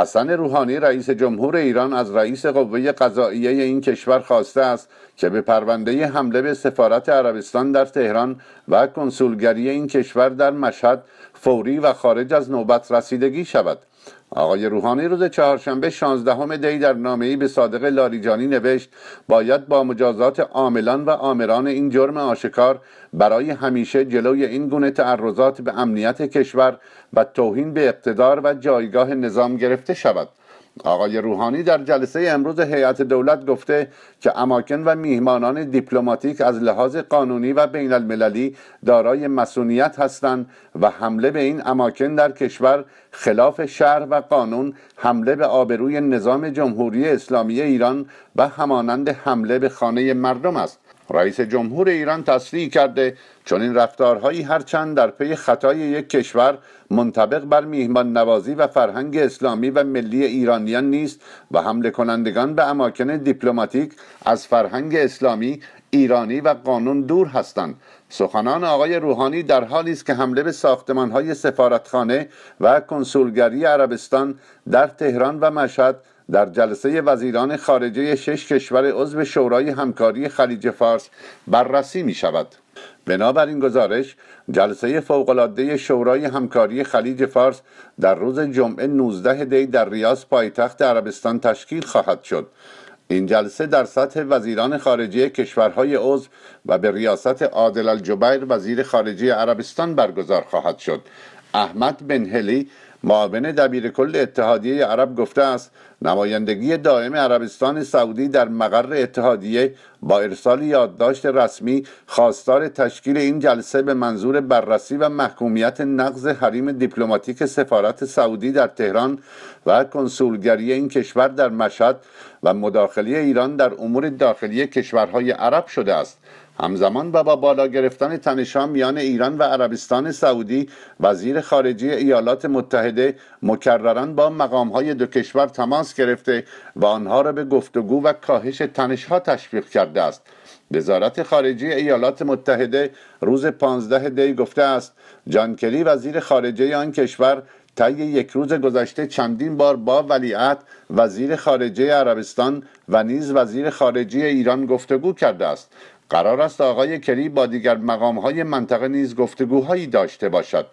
حسن روحانی رئیس جمهور ایران از رئیس قوه قضاییه این کشور خواسته است که به پرونده حمله به سفارت عربستان در تهران و کنسولگری این کشور در مشهد فوری و خارج از نوبت رسیدگی شود آقای روحانی روز چهارشنبه 16 دی در ای به صادق لاریجانی نوشت باید با مجازات عاملان و آمران این جرم آشکار برای همیشه جلوی این گونه تعرضات به امنیت کشور و توهین به اقتدار و جایگاه نظام گرفته شود آقای روحانی در جلسه امروز هیئت دولت گفته که اماکن و میهمانان دیپلماتیک از لحاظ قانونی و بین المللی دارای مسئولیت هستند و حمله به این اماکن در کشور خلاف شهر و قانون حمله به آبروی نظام جمهوری اسلامی ایران و همانند حمله به خانه مردم است رئیس جمهور ایران تصریح کرده چون این رفتارهایی هرچند در پی خطای یک کشور منطبق بر میهمان نوازی و فرهنگ اسلامی و ملی ایرانیان نیست و حمله کنندگان به اماکن دیپلماتیک از فرهنگ اسلامی ایرانی و قانون دور هستند سخنان آقای روحانی در حالی است که حمله به ساختمانهای سفارتخانه و کنسولگری عربستان در تهران و مشهد در جلسه وزیران خارجه شش کشور عضو شورای همکاری خلیج فارس بررسی می شود بنابر این گزارش جلسه فوقالعاده شورای همکاری خلیج فارس در روز جمعه 19 دی در ریاض پایتخت عربستان تشکیل خواهد شد این جلسه در سطح وزیران خارجه کشورهای عضو و به ریاست عادل الجبیر وزیر خارجه عربستان برگزار خواهد شد احمد بن هلی معاون دبیرکل اتحادیه عرب گفته است نمایندگی دائم عربستان سعودی در مقر اتحادیه با ارسال یادداشت رسمی خواستار تشکیل این جلسه به منظور بررسی و محکومیت نقض حریم دیپلماتیک سفارت سعودی در تهران و کنسولگری این کشور در مشهد و مداخله ایران در امور داخلی کشورهای عرب شده است همزمان و با بالا گرفتن تنشان میان ایران و عربستان سعودی وزیر خارجه ایالات متحده مکررا با مقامهای دو کشور تماس تماس گرفته و آنها را به گفتگو و کاهش تنشها تشویق کرده است وزارت خارجه ایالات متحده روز 15 دی گفته است جان کلی وزیر خارجه آن کشور طی یک روز گذشته چندین بار با ولیعت وزیر خارجه عربستان و نیز وزیر خارجه ایران گفتگو کرده است قرار است آقای کری با دیگر مقام های منطقه نیز گفتگوهایی داشته باشد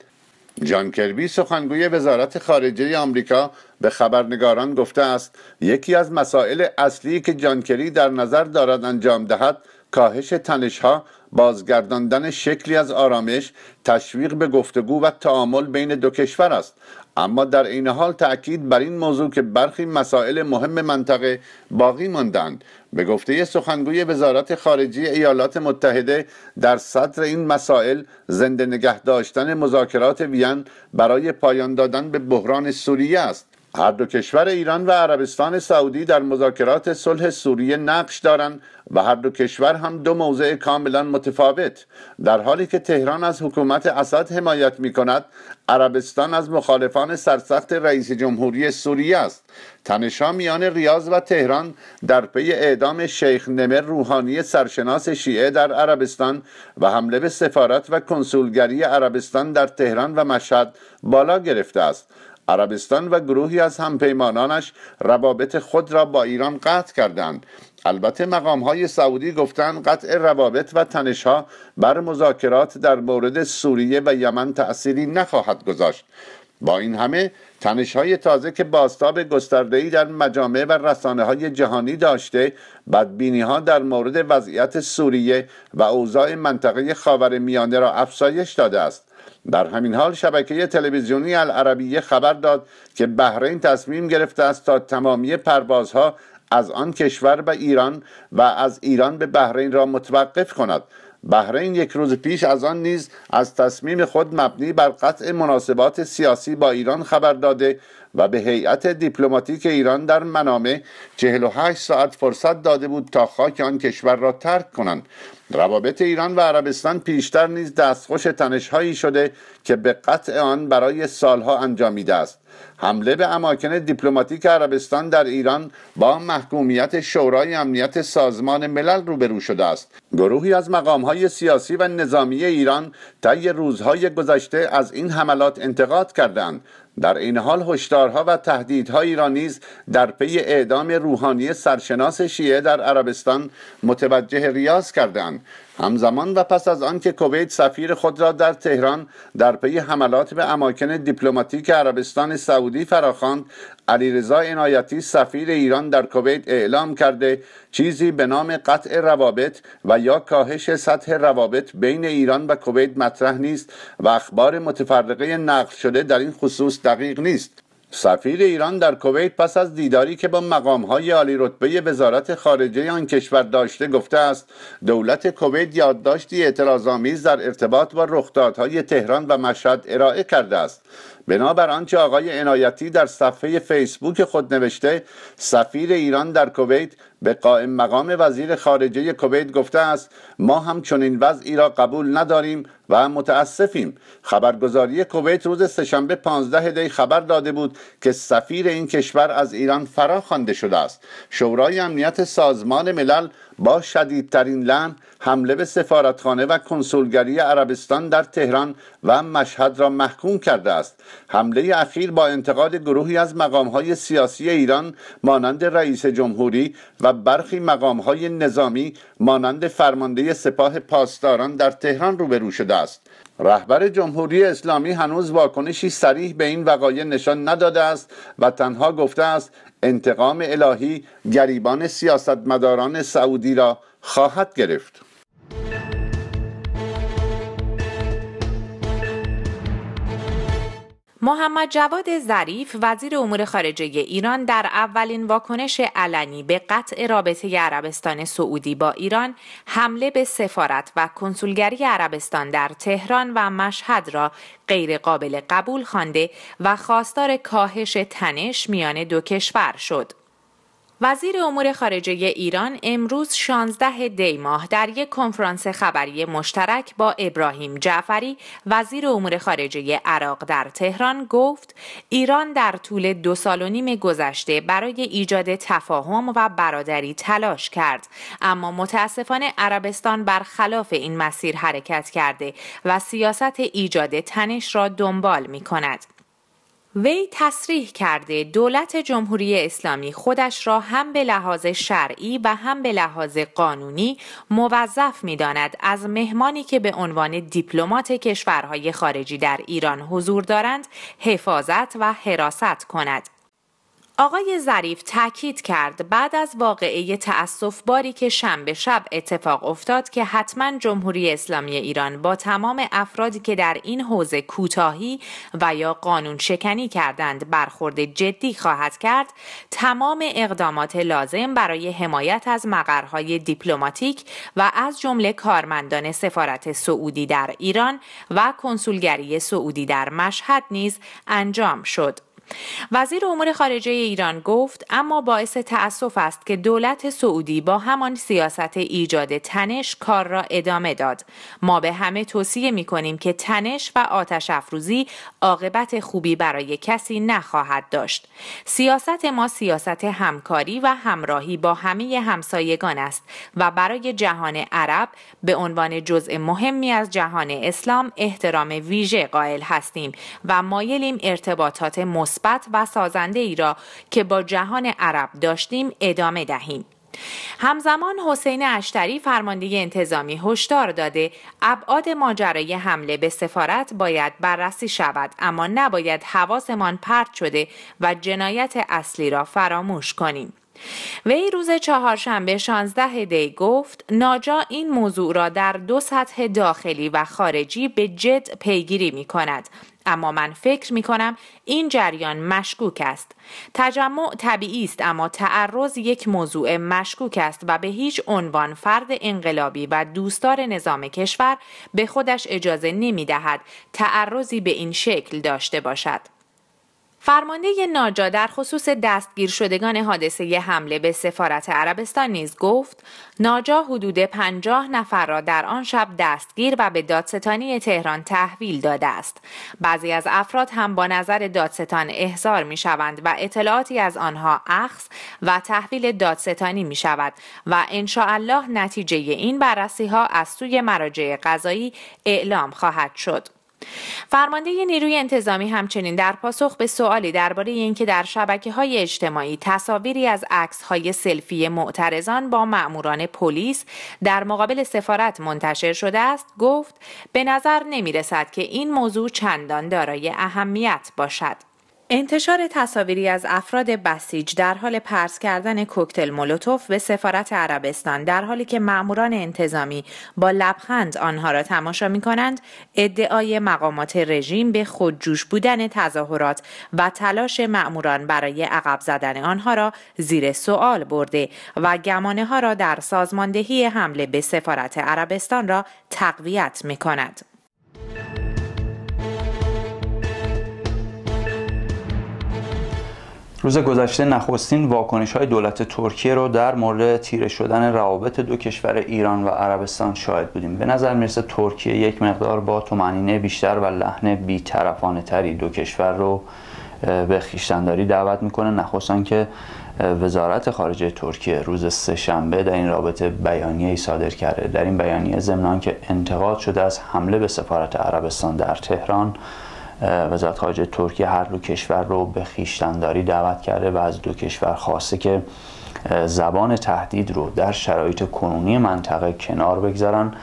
جان کربی سخنگوی وزارت خارجه آمریکا به خبرنگاران گفته است یکی از مسائل اصلی که جان کری در نظر دارد انجام دهد کاهش تنشها بازگرداندن شکلی از آرامش تشویق به گفتگو و تعامل بین دو کشور است اما در این حال تأکید بر این موضوع که برخی مسائل مهم منطقه باقی ماندند به گفته سخنگوی وزارت خارجه ایالات متحده در صدر این مسائل زنده نگه داشتن مذاکرات وین برای پایان دادن به بحران سوریه است هر دو کشور ایران و عربستان سعودی در مذاکرات صلح سوریه نقش دارند و هر دو کشور هم دو موضع کاملا متفاوت در حالی که تهران از حکومت اسد حمایت می کند عربستان از مخالفان سرسخت رئیس جمهوری سوریه است تنشا میان ریاض و تهران در پی اعدام شیخ نمر روحانی سرشناس شیعه در عربستان و حمله به سفارت و کنسولگری عربستان در تهران و مشهد بالا گرفته است عربستان و گروهی از همپیمانانش روابط خود را با ایران قطع کردند البته مقام های سعودی گفتند قطع روابط و تنشها بر مذاکرات در مورد سوریه و یمن تأثیری نخواهد گذاشت با این همه تنش های تازه که باستاب ای در مجامع و رسانه های جهانی داشته بدبینی ها در مورد وضعیت سوریه و اوضاع منطقه خاور میانه را افزایش داده است در همین حال شبکه تلویزیونی العربیه خبر داد که بحرین تصمیم گرفته است تا تمامی پروازها از آن کشور به ایران و از ایران به بحرین را متوقف کند بحرین یک روز پیش از آن نیز از تصمیم خود مبنی بر قطع مناسبات سیاسی با ایران خبر داده و به هیئت دیپلماتیک ایران در منامه 48 ساعت فرصت داده بود تا خاک آن کشور را ترک کنند روابط ایران و عربستان پیشتر نیز دستخوش تنشهایی شده که به قطع آن برای سالها انجامیده است حمله به اماکن دیپلماتیک عربستان در ایران با محکومیت شورای امنیت سازمان ملل روبرو شده است گروهی از مقامهای سیاسی و نظامی ایران طی روزهای گذشته از این حملات انتقاد کردند در این حال هشدارها و تهدیدهایی را نیز در پی اعدام روحانی سرشناس شیعه در عربستان متوجه ریاض کردند همزمان و پس از آن که کویت سفیر خود را در تهران در پی حملات به اماکن دیپلماتیک عربستان سعودی فراخواند علیرضا عنایتی سفیر ایران در کویت اعلام کرده چیزی به نام قطع روابط و یا کاهش سطح روابط بین ایران و کویت مطرح نیست و اخبار متفرقه نقل شده در این خصوص دقیق نیست سفیر ایران در کویت پس از دیداری که با مقامهای عالی رتبه وزارت خارجه آن کشور داشته گفته است دولت کویت یادداشتی اعتراضآمیز در ارتباط با رخدادهای تهران و مشهد ارائه کرده است بنابر آنچه آقای عنایتی در صفحه فیسبوک خود نوشته سفیر ایران در کویت به قائم مقام وزیر خارجه کویت گفته است ما هم چنین وضعی را قبول نداریم و متاسفیم خبرگزاری کویت روز سهشنبه 15 دی خبر داده بود که سفیر این کشور از ایران فرا خوانده شده است شورای امنیت سازمان ملل با شدیدترین لحن حمله به سفارتخانه و کنسولگری عربستان در تهران و مشهد را محکوم کرده است حمله اخیر با انتقاد گروهی از مقامهای سیاسی ایران مانند رئیس جمهوری و و برخی مقام های نظامی مانند فرمانده سپاه پاسداران در تهران روبرو شده است رهبر جمهوری اسلامی هنوز واکنشی سریح به این وقایع نشان نداده است و تنها گفته است انتقام الهی گریبان سیاستمداران سعودی را خواهد گرفت محمد جواد ظریف وزیر امور خارجه ایران در اولین واکنش علنی به قطع رابطه عربستان سعودی با ایران حمله به سفارت و کنسولگری عربستان در تهران و مشهد را غیر قابل قبول خوانده و خواستار کاهش تنش میان دو کشور شد. وزیر امور خارجه ایران امروز 16 دی ماه در یک کنفرانس خبری مشترک با ابراهیم جعفری وزیر امور خارجه عراق در تهران گفت ایران در طول دو سال و نیم گذشته برای ایجاد تفاهم و برادری تلاش کرد اما متاسفانه عربستان برخلاف این مسیر حرکت کرده و سیاست ایجاد تنش را دنبال می کند. وی تصریح کرده دولت جمهوری اسلامی خودش را هم به لحاظ شرعی و هم به لحاظ قانونی موظف داند از مهمانی که به عنوان دیپلمات کشورهای خارجی در ایران حضور دارند حفاظت و حراست کند آقای ظریف تاکید کرد بعد از واقعه تأسف باری که شنبه شب اتفاق افتاد که حتما جمهوری اسلامی ایران با تمام افرادی که در این حوزه کوتاهی و یا قانون شکنی کردند برخورد جدی خواهد کرد تمام اقدامات لازم برای حمایت از مقرهای دیپلماتیک و از جمله کارمندان سفارت سعودی در ایران و کنسولگری سعودی در مشهد نیز انجام شد وزیر امور خارجه ایران گفت اما باعث تأسف است که دولت سعودی با همان سیاست ایجاد تنش کار را ادامه داد ما به همه توصیه می کنیم که تنش و آتش افروزی عاقبت خوبی برای کسی نخواهد داشت سیاست ما سیاست همکاری و همراهی با همه همسایگان است و برای جهان عرب به عنوان جزء مهمی از جهان اسلام احترام ویژه قائل هستیم و مایلیم ارتباطات مثبت و سازنده ای را که با جهان عرب داشتیم ادامه دهیم. همزمان حسین اشتری فرمانده انتظامی هشدار داده ابعاد ماجرای حمله به سفارت باید بررسی شود اما نباید حواسمان پرت شده و جنایت اصلی را فراموش کنیم وی روز چهارشنبه 16 دی گفت ناجا این موضوع را در دو سطح داخلی و خارجی به جد پیگیری می کند اما من فکر می کنم این جریان مشکوک است. تجمع طبیعی است اما تعرض یک موضوع مشکوک است و به هیچ عنوان فرد انقلابی و دوستدار نظام کشور به خودش اجازه نمی دهد تعرضی به این شکل داشته باشد. فرمانده ناجا در خصوص دستگیر شدگان حادثه حمله به سفارت عربستان نیز گفت ناجا حدود پنجاه نفر را در آن شب دستگیر و به دادستانی تهران تحویل داده است. بعضی از افراد هم با نظر دادستان احضار می شوند و اطلاعاتی از آنها اخذ و تحویل دادستانی می شود و انشاالله نتیجه این بررسی ها از سوی مراجع قضایی اعلام خواهد شد. فرمانده نیروی انتظامی همچنین در پاسخ به سوالی درباره اینکه در شبکه های اجتماعی تصاویری از عکس های سلفی معترضان با مأموران پلیس در مقابل سفارت منتشر شده است گفت به نظر نمی که این موضوع چندان دارای اهمیت باشد انتشار تصاویری از افراد بسیج در حال پرس کردن کوکتل مولوتوف به سفارت عربستان در حالی که ماموران انتظامی با لبخند آنها را تماشا می کنند ادعای مقامات رژیم به خودجوش بودن تظاهرات و تلاش ماموران برای عقب زدن آنها را زیر سوال برده و گمانه ها را در سازماندهی حمله به سفارت عربستان را تقویت می کند. روز گذشته نخستین واکنش های دولت ترکیه رو در مورد تیره شدن روابط دو کشور ایران و عربستان شاهد بودیم به نظر میرسه ترکیه یک مقدار با تومنینه بیشتر و لحن بیطرفانه تری دو کشور رو به خیشتنداری دعوت میکنه نخستان که وزارت خارجه ترکیه روز سهشنبه در این رابطه بیانیه صادر کرده در این بیانیه ضمن که انتقاد شده از حمله به سفارت عربستان در تهران وزارت خارجه ترکیه هر دو کشور رو به خیشتنداری دعوت کرده و از دو کشور خواسته که زبان تهدید رو در شرایط کنونی منطقه کنار بگذارن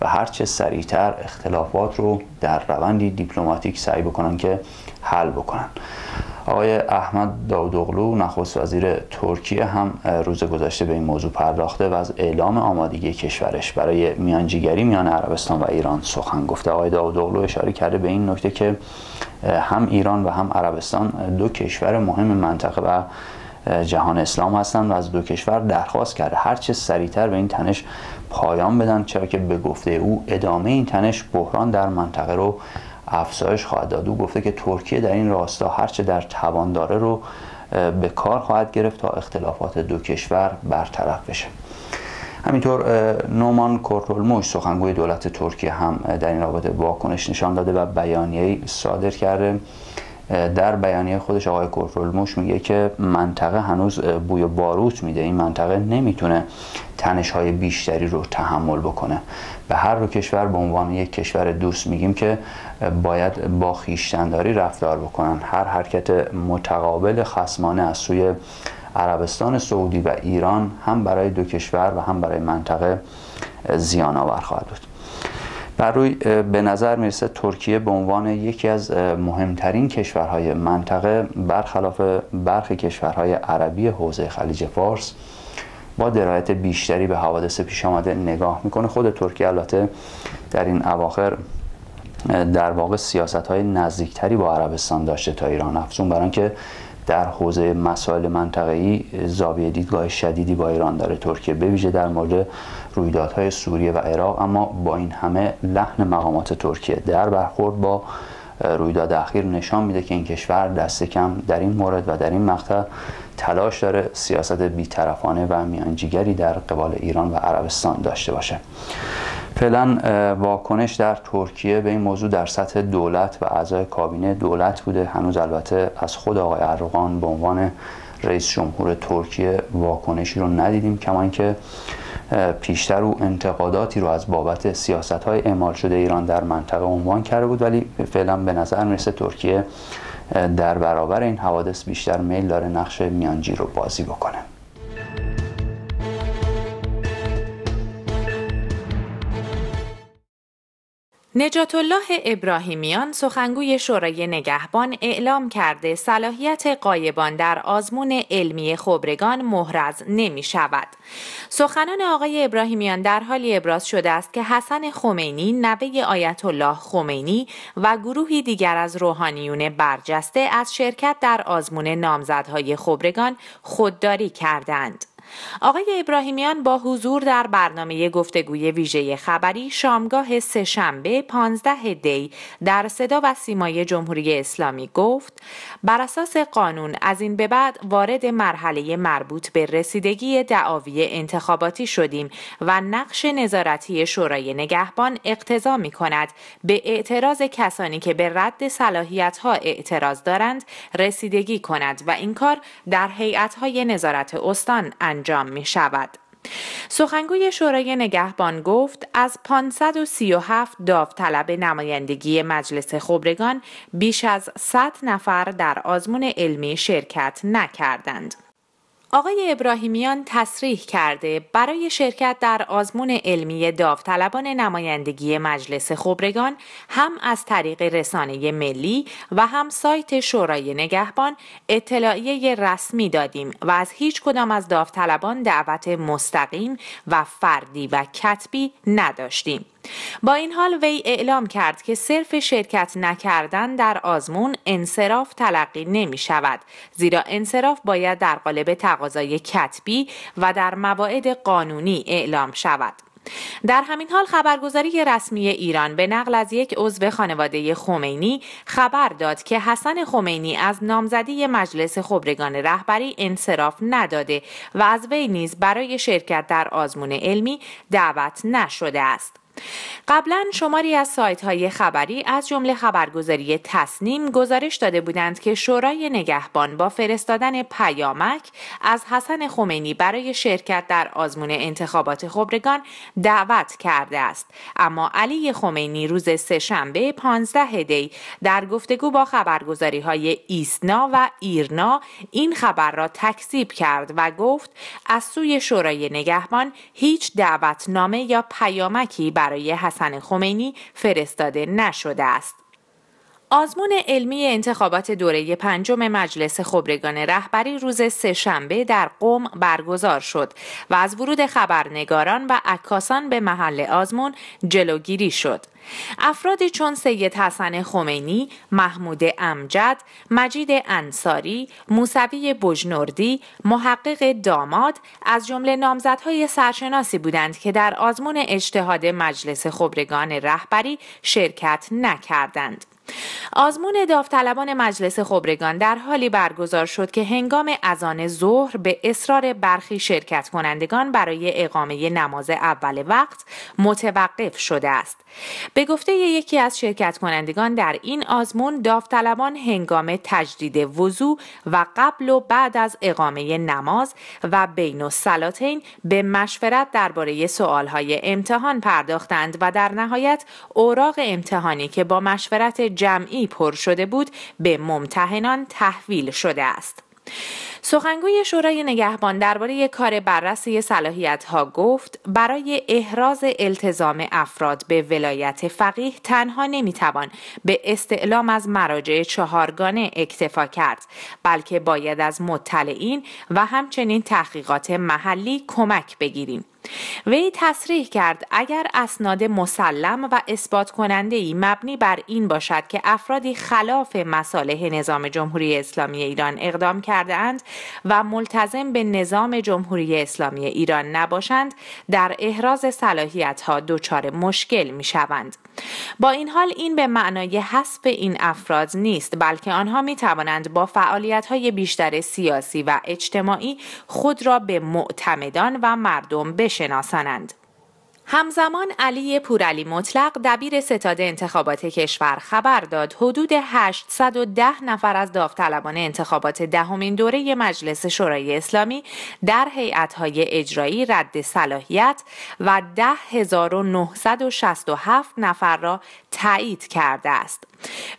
و هرچه سریعتر اختلافات رو در روندی دیپلماتیک سعی بکنن که حل بکنن آقای احمد داودوغلو نخست وزیر ترکیه هم روز گذشته به این موضوع پرداخته و از اعلام آمادگی کشورش برای میانجیگری میان عربستان و ایران سخن گفته آقای داودوغلو اشاره کرده به این نکته که هم ایران و هم عربستان دو کشور مهم منطقه و جهان اسلام هستند و از دو کشور درخواست کرده هرچه سریعتر به این تنش پایان بدن چرا که به گفته او ادامه این تنش بحران در منطقه رو افزایش خواهد داد او گفته که ترکیه در این راستا هرچه در توان داره رو به کار خواهد گرفت تا اختلافات دو کشور برطرف بشه همینطور نومان کورتولموش سخنگوی دولت ترکیه هم در این رابطه واکنش نشان داده و بیانیه‌ای صادر کرده در بیانیه خودش آقای موش میگه که منطقه هنوز بوی باروت میده این منطقه نمیتونه تنش های بیشتری رو تحمل بکنه به هر دو کشور به عنوان یک کشور دوست میگیم که باید با خیشتنداری رفتار بکنن هر حرکت متقابل خسمانه از سوی عربستان سعودی و ایران هم برای دو کشور و هم برای منطقه زیان آور خواهد بود بر به نظر میرسه ترکیه به عنوان یکی از مهمترین کشورهای منطقه برخلاف برخی کشورهای عربی حوزه خلیج فارس با درایت بیشتری به حوادث پیش آمده نگاه میکنه خود ترکیه البته در این اواخر در واقع سیاست های نزدیکتری با عربستان داشته تا ایران افزون بران که در حوزه مسائل منطقه‌ای زاویه دیدگاه شدیدی با ایران داره ترکیه بویژه در مورد رویدادهای سوریه و عراق اما با این همه لحن مقامات ترکیه در برخورد با رویداد اخیر نشان میده که این کشور دست کم در این مورد و در این مقطع تلاش داره سیاست بیطرفانه و میانجیگری در قبال ایران و عربستان داشته باشه فعلا واکنش در ترکیه به این موضوع در سطح دولت و اعضای کابینه دولت بوده هنوز البته از خود آقای اردوغان به عنوان رئیس جمهور ترکیه واکنشی رو ندیدیم کما اینکه پیشتر او انتقاداتی رو از بابت سیاست های اعمال شده ایران در منطقه عنوان کرده بود ولی فعلا به نظر میرسه ترکیه در برابر این حوادث بیشتر میل داره نقش میانجی رو بازی بکنه نجات الله ابراهیمیان سخنگوی شورای نگهبان اعلام کرده صلاحیت قایبان در آزمون علمی خبرگان مهرز نمی شود. سخنان آقای ابراهیمیان در حالی ابراز شده است که حسن خمینی نوه آیت الله خمینی و گروهی دیگر از روحانیون برجسته از شرکت در آزمون نامزدهای خبرگان خودداری کردند. آقای ابراهیمیان با حضور در برنامه گفتگوی ویژه خبری شامگاه شنبه 15 دی در صدا و سیمای جمهوری اسلامی گفت بر اساس قانون از این به بعد وارد مرحله مربوط به رسیدگی دعاوی انتخاباتی شدیم و نقش نظارتی شورای نگهبان اقتضا می کند به اعتراض کسانی که به رد صلاحیت ها اعتراض دارند رسیدگی کند و این کار در هیئت های نظارت استان انجام انجام می شود. سخنگوی شورای نگهبان گفت از 537 داوطلب نمایندگی مجلس خبرگان بیش از 100 نفر در آزمون علمی شرکت نکردند. آقای ابراهیمیان تصریح کرده برای شرکت در آزمون علمی داوطلبان نمایندگی مجلس خبرگان هم از طریق رسانه ملی و هم سایت شورای نگهبان اطلاعیه رسمی دادیم و از هیچ کدام از داوطلبان دعوت مستقیم و فردی و کتبی نداشتیم. با این حال وی اعلام کرد که صرف شرکت نکردن در آزمون انصراف تلقی نمی شود زیرا انصراف باید در قالب تقاضای کتبی و در مواعد قانونی اعلام شود در همین حال خبرگزاری رسمی ایران به نقل از یک عضو خانواده خمینی خبر داد که حسن خمینی از نامزدی مجلس خبرگان رهبری انصراف نداده و از وی نیز برای شرکت در آزمون علمی دعوت نشده است قبلا شماری از سایت های خبری از جمله خبرگزاری تصنیم گزارش داده بودند که شورای نگهبان با فرستادن پیامک از حسن خمینی برای شرکت در آزمون انتخابات خبرگان دعوت کرده است اما علی خمینی روز سهشنبه 15 دی در گفتگو با خبرگزاری های ایسنا و ایرنا این خبر را تکذیب کرد و گفت از سوی شورای نگهبان هیچ دعوتنامه یا پیامکی برای برای حسن خمینی فرستاده نشده است. آزمون علمی انتخابات دوره پنجم مجلس خبرگان رهبری روز سهشنبه در قوم برگزار شد و از ورود خبرنگاران و عکاسان به محل آزمون جلوگیری شد. افرادی چون سید حسن خمینی، محمود امجد، مجید انصاری، موسوی بجنوردی، محقق داماد از جمله نامزدهای سرشناسی بودند که در آزمون اجتهاد مجلس خبرگان رهبری شرکت نکردند. آزمون داوطلبان مجلس خبرگان در حالی برگزار شد که هنگام اذان ظهر به اصرار برخی شرکت کنندگان برای اقامه نماز اول وقت متوقف شده است. به گفته یکی از شرکت کنندگان در این آزمون داوطلبان هنگام تجدید وضوع و قبل و بعد از اقامه نماز و بین و سلاتین به مشورت درباره سوالهای امتحان پرداختند و در نهایت اوراق امتحانی که با مشورت جمعی پر شده بود به ممتحنان تحویل شده است. سخنگوی شورای نگهبان درباره کار بررسی صلاحیت ها گفت برای احراز التزام افراد به ولایت فقیه تنها نمیتوان به استعلام از مراجع چهارگانه اکتفا کرد بلکه باید از مطلعین و همچنین تحقیقات محلی کمک بگیریم وی تصریح کرد اگر اسناد مسلم و اثبات کننده ای مبنی بر این باشد که افرادی خلاف مصالح نظام جمهوری اسلامی ایران اقدام کرده اند و ملتزم به نظام جمهوری اسلامی ایران نباشند در احراز صلاحیت ها دچار مشکل می شوند. با این حال این به معنای حذف این افراد نیست بلکه آنها می توانند با فعالیت های بیشتر سیاسی و اجتماعی خود را به معتمدان و مردم بشن. شناسانند. همزمان علی پورعلی مطلق دبیر ستاد انتخابات کشور خبر داد حدود 810 نفر از داوطلبان انتخابات دهمین ده دوره مجلس شورای اسلامی در هیئت‌های اجرایی رد صلاحیت و 10967 نفر را تایید کرده است.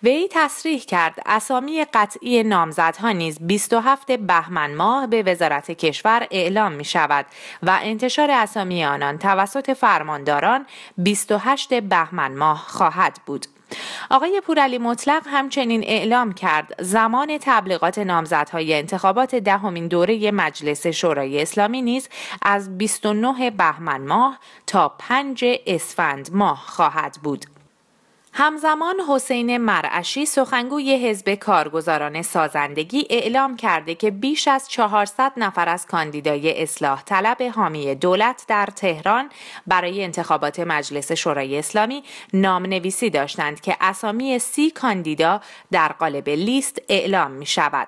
وی تصریح کرد اسامی قطعی نامزدها نیز 27 بهمن ماه به وزارت کشور اعلام می شود و انتشار اسامی آنان توسط فرمانداران 28 بهمن ماه خواهد بود. آقای پورعلی مطلق همچنین اعلام کرد زمان تبلیغات نامزدهای انتخابات دهمین ده دوره مجلس شورای اسلامی نیز از 29 بهمن ماه تا 5 اسفند ماه خواهد بود. همزمان حسین مرعشی سخنگوی حزب کارگزاران سازندگی اعلام کرده که بیش از 400 نفر از کاندیدای اصلاح طلب حامی دولت در تهران برای انتخابات مجلس شورای اسلامی نام نویسی داشتند که اسامی سی کاندیدا در قالب لیست اعلام می شود.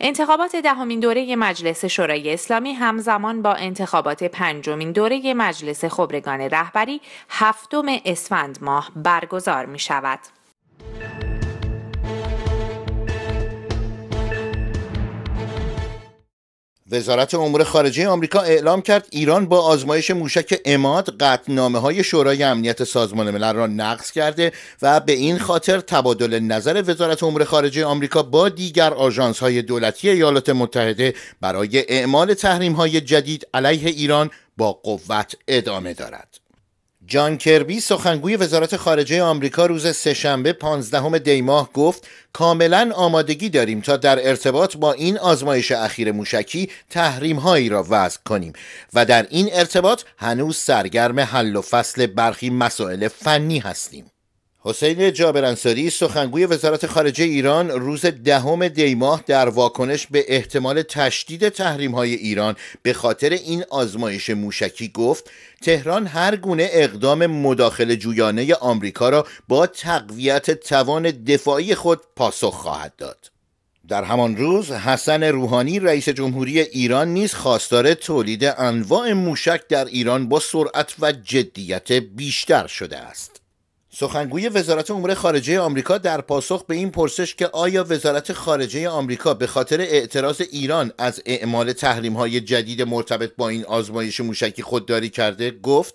انتخابات دهمین دوره مجلس شورای اسلامی همزمان با انتخابات پنجمین دوره مجلس خبرگان رهبری هفتم اسفند ماه برگزار می می شود. وزارت امور خارجه آمریکا اعلام کرد ایران با آزمایش موشک اماد قطنامه های شورای امنیت سازمان ملل را نقض کرده و به این خاطر تبادل نظر وزارت امور خارجه آمریکا با دیگر آژانس های دولتی ایالات متحده برای اعمال تحریم های جدید علیه ایران با قوت ادامه دارد. جان کربی سخنگوی وزارت خارجه آمریکا روز سهشنبه 15 دیماه گفت کاملا آمادگی داریم تا در ارتباط با این آزمایش اخیر موشکی تحریم هایی را وضع کنیم و در این ارتباط هنوز سرگرم حل و فصل برخی مسائل فنی هستیم حسین انصاری سخنگوی وزارت خارجه ایران روز دهم دیماه در واکنش به احتمال تشدید تحریم های ایران به خاطر این آزمایش موشکی گفت تهران هر گونه اقدام مداخله جویانه آمریکا را با تقویت توان دفاعی خود پاسخ خواهد داد. در همان روز حسن روحانی رئیس جمهوری ایران نیز خواستار تولید انواع موشک در ایران با سرعت و جدیت بیشتر شده است. سخنگوی وزارت امور خارجه آمریکا در پاسخ به این پرسش که آیا وزارت خارجه آمریکا به خاطر اعتراض ایران از اعمال های جدید مرتبط با این آزمایش موشکی خودداری کرده گفت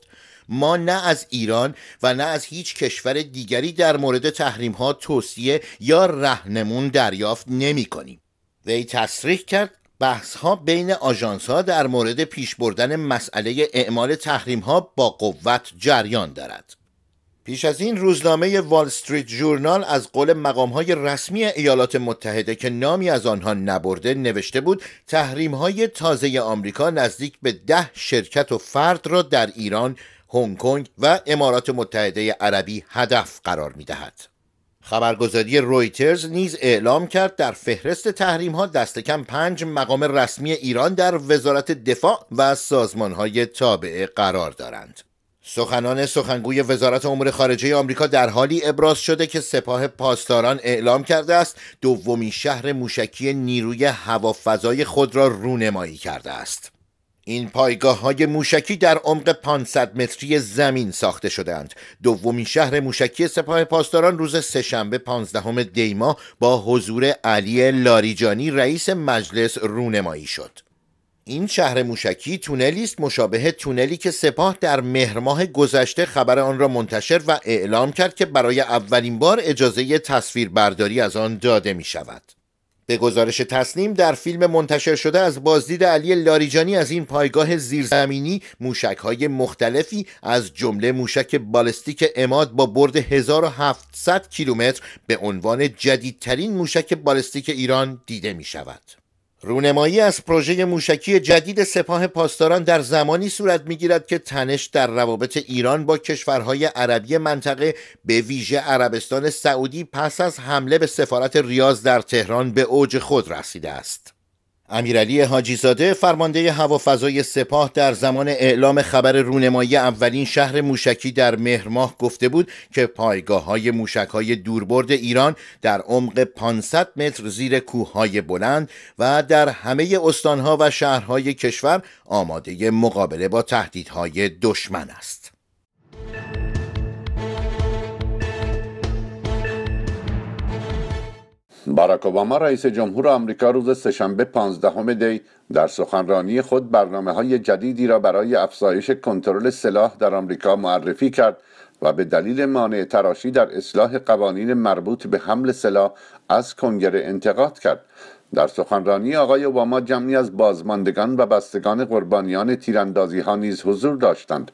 ما نه از ایران و نه از هیچ کشور دیگری در مورد تحریم ها توصیه یا رهنمون دریافت نمی کنیم وی تصریح کرد بحث ها بین آژانس ها در مورد پیش بردن مسئله اعمال تحریم ها با قوت جریان دارد پیش از این روزنامه وال استریت جورنال از قول های رسمی ایالات متحده که نامی از آنها نبرده نوشته بود های تازه آمریکا نزدیک به ده شرکت و فرد را در ایران، هنگ کنگ و امارات متحده عربی هدف قرار می دهد. خبرگزاری رویترز نیز اعلام کرد در فهرست تحریم ها دست کم پنج مقام رسمی ایران در وزارت دفاع و سازمان های تابعه قرار دارند. سخنان سخنگوی وزارت امور خارجه آمریکا در حالی ابراز شده که سپاه پاسداران اعلام کرده است دومین شهر موشکی نیروی هوافضای خود را رونمایی کرده است این پایگاه های موشکی در عمق 500 متری زمین ساخته شدند. دومین شهر موشکی سپاه پاسداران روز سهشنبه 15 دیما با حضور علی لاریجانی رئیس مجلس رونمایی شد. این شهر موشکی تونلی است مشابه تونلی که سپاه در مهرماه گذشته خبر آن را منتشر و اعلام کرد که برای اولین بار اجازه تصویربرداری از آن داده می شود. به گزارش تصنیم در فیلم منتشر شده از بازدید علی لاریجانی از این پایگاه زیرزمینی موشک های مختلفی از جمله موشک بالستیک اماد با برد 1700 کیلومتر به عنوان جدیدترین موشک بالستیک ایران دیده می شود. رونمایی از پروژه موشکی جدید سپاه پاسداران در زمانی صورت میگیرد که تنش در روابط ایران با کشورهای عربی منطقه به ویژه عربستان سعودی پس از حمله به سفارت ریاض در تهران به اوج خود رسیده است. امیرعلی حاجیزاده فرمانده هوافضای سپاه در زمان اعلام خبر رونمایی اولین شهر موشکی در مهرماه گفته بود که پایگاه های موشک های دوربرد ایران در عمق 500 متر زیر کوه بلند و در همه استانها و شهرهای کشور آماده مقابله با تهدیدهای دشمن است. باراک اوباما رئیس جمهور آمریکا روز سهشنبه 15 دی در سخنرانی خود برنامه های جدیدی را برای افزایش کنترل سلاح در آمریکا معرفی کرد و به دلیل مانع تراشی در اصلاح قوانین مربوط به حمل سلاح از کنگره انتقاد کرد در سخنرانی آقای اوباما جمعی از بازماندگان و بستگان قربانیان تیراندازی ها نیز حضور داشتند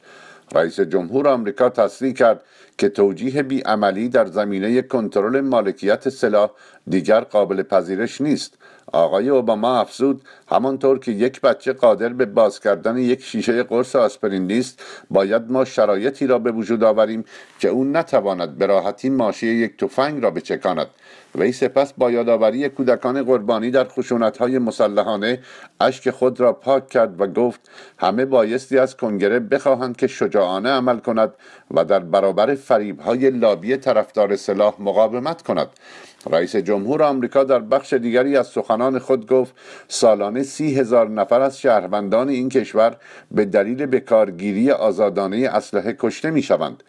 رئیس جمهور آمریکا تصریح کرد که توجیه بیعملی در زمینه کنترل مالکیت سلاح دیگر قابل پذیرش نیست آقای اوباما افزود همانطور که یک بچه قادر به باز کردن یک شیشه قرص آسپرین نیست باید ما شرایطی را به وجود آوریم که او نتواند به راحتی ماشه یک تفنگ را بچکاند وی سپس با یادآوری کودکان قربانی در خشونتهای مسلحانه اشک خود را پاک کرد و گفت همه بایستی از کنگره بخواهند که شجاعانه عمل کند و در برابر فریبهای لابی طرفدار سلاح مقاومت کند رئیس جمهور آمریکا در بخش دیگری از سخنان خود گفت سالانه سی هزار نفر از شهروندان این کشور به دلیل بکارگیری آزادانه اسلحه کشته می شوند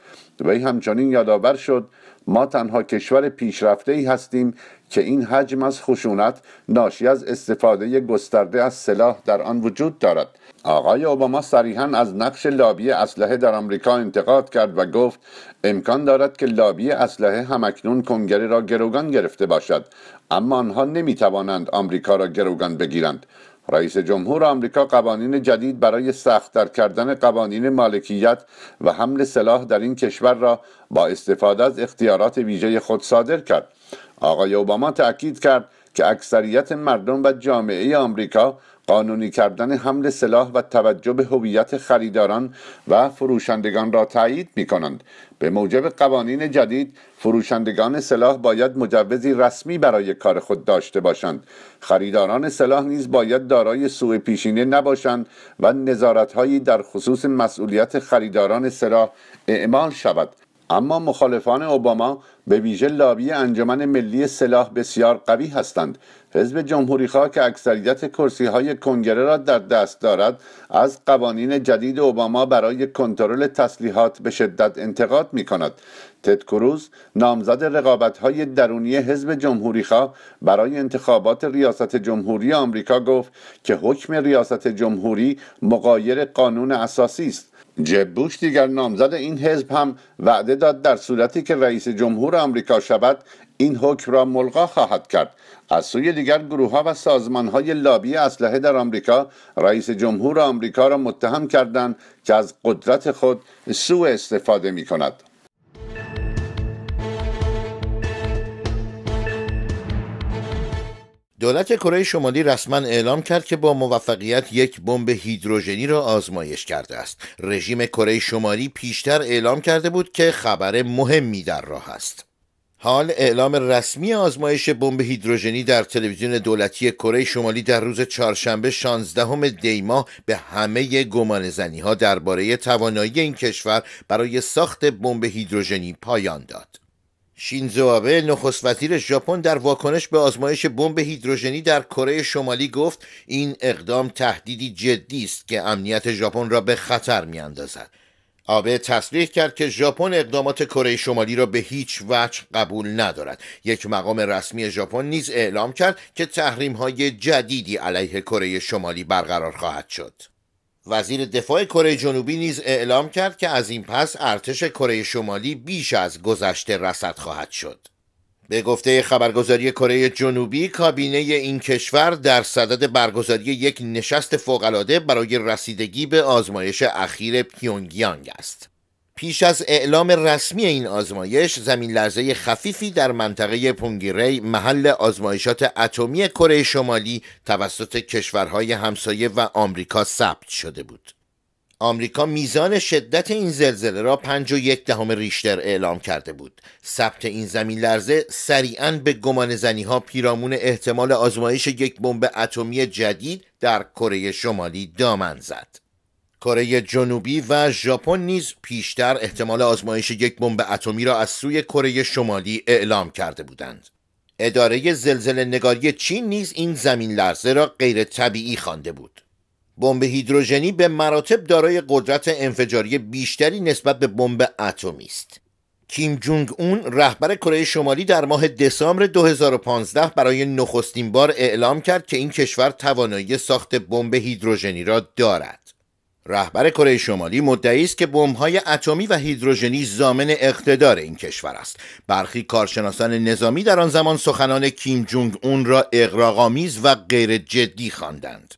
وی همچنین یادآور شد ما تنها کشور پیشرفته ای هستیم که این حجم از خشونت ناشی از استفاده گسترده از سلاح در آن وجود دارد آقای اوباما صریحا از نقش لابی اسلحه در آمریکا انتقاد کرد و گفت امکان دارد که لابی اسلحه همکنون کنگره را گروگان گرفته باشد اما آنها نمیتوانند آمریکا را گروگان بگیرند رئیس جمهور آمریکا قوانین جدید برای سختتر کردن قوانین مالکیت و حمل سلاح در این کشور را با استفاده از اختیارات ویژه خود صادر کرد آقای اوباما تأکید کرد که اکثریت مردم و جامعه آمریکا قانونی کردن حمل سلاح و توجه به هویت خریداران و فروشندگان را تایید می کنند. به موجب قوانین جدید فروشندگان سلاح باید مجوزی رسمی برای کار خود داشته باشند خریداران سلاح نیز باید دارای سوء پیشینه نباشند و نظارت هایی در خصوص مسئولیت خریداران سلاح اعمال شود اما مخالفان اوباما به ویژه لابی انجمن ملی سلاح بسیار قوی هستند حزب جمهوریخواه که اکثریت کرسی های کنگره را در دست دارد از قوانین جدید اوباما برای کنترل تسلیحات به شدت انتقاد می کند تد کروز نامزد رقابت های درونی حزب جمهوریخواه برای انتخابات ریاست جمهوری آمریکا گفت که حکم ریاست جمهوری مقایر قانون اساسی است جب بوش دیگر نامزد این حزب هم وعده داد در صورتی که رئیس جمهور آمریکا شود این حکم را ملغا خواهد کرد از سوی دیگر گروه و سازمان های لابی اسلحه در آمریکا رئیس جمهور آمریکا را متهم کردند که از قدرت خود سوء استفاده می کند دولت کره شمالی رسما اعلام کرد که با موفقیت یک بمب هیدروژنی را آزمایش کرده است. رژیم کره شمالی پیشتر اعلام کرده بود که خبر مهمی در راه است. حال اعلام رسمی آزمایش بمب هیدروژنی در تلویزیون دولتی کره شمالی در روز چهارشنبه 16 ماه به همه ها درباره توانایی این کشور برای ساخت بمب هیدروژنی پایان داد. شینزو آبه نخست وزیر ژاپن در واکنش به آزمایش بمب هیدروژنی در کره شمالی گفت این اقدام تهدیدی جدی است که امنیت ژاپن را به خطر اندازد. آبه تصریح کرد که ژاپن اقدامات کره شمالی را به هیچ وجه قبول ندارد. یک مقام رسمی ژاپن نیز اعلام کرد که تحریم های جدیدی علیه کره شمالی برقرار خواهد شد. وزیر دفاع کره جنوبی نیز اعلام کرد که از این پس ارتش کره شمالی بیش از گذشته رسد خواهد شد. به گفته خبرگزاری کره جنوبی کابینه این کشور در صدد برگزاری یک نشست فوقالعاده برای رسیدگی به آزمایش اخیر پیونگیانگ است. پیش از اعلام رسمی این آزمایش زمین لرزه خفیفی در منطقه پونگیری محل آزمایشات اتمی کره شمالی توسط کشورهای همسایه و آمریکا ثبت شده بود. آمریکا میزان شدت این زلزله را 51 دهم ریشتر اعلام کرده بود. ثبت این زمین لرزه سریعا به گمان زنی ها پیرامون احتمال آزمایش یک بمب اتمی جدید در کره شمالی دامن زد. کره جنوبی و ژاپن نیز پیشتر احتمال آزمایش یک بمب اتمی را از سوی کره شمالی اعلام کرده بودند. اداره زلزله نگاری چین نیز این زمین لرزه را غیر طبیعی خوانده بود. بمب هیدروژنی به مراتب دارای قدرت انفجاری بیشتری نسبت به بمب اتمی است. کیم جونگ اون رهبر کره شمالی در ماه دسامبر 2015 برای نخستین بار اعلام کرد که این کشور توانایی ساخت بمب هیدروژنی را دارد. رهبر کره شمالی مدعی است که بمب‌های اتمی و هیدروژنی زامن اقتدار این کشور است. برخی کارشناسان نظامی در آن زمان سخنان کیم جونگ اون را اغراق‌آمیز و غیر جدی خواندند.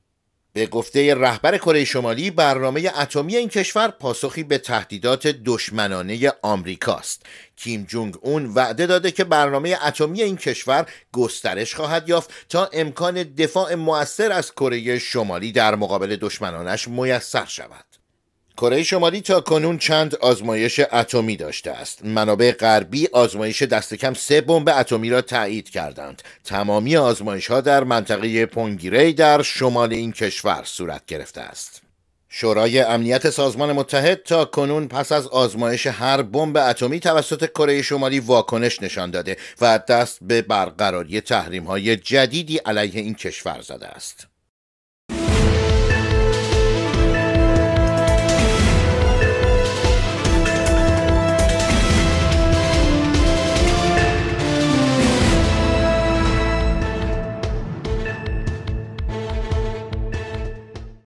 به گفته رهبر کره شمالی برنامه اتمی این کشور پاسخی به تهدیدات دشمنانه آمریکاست. کیم جونگ اون وعده داده که برنامه اتمی این کشور گسترش خواهد یافت تا امکان دفاع موثر از کره شمالی در مقابل دشمنانش میسر شود. کره شمالی تا کنون چند آزمایش اتمی داشته است. منابع غربی آزمایش دست کم سه بمب اتمی را تایید کردند. تمامی آزمایش ها در منطقه پونگیری در شمال این کشور صورت گرفته است. شورای امنیت سازمان متحد تا کنون پس از آزمایش هر بمب اتمی توسط کره شمالی واکنش نشان داده و دست به برقراری تحریم های جدیدی علیه این کشور زده است.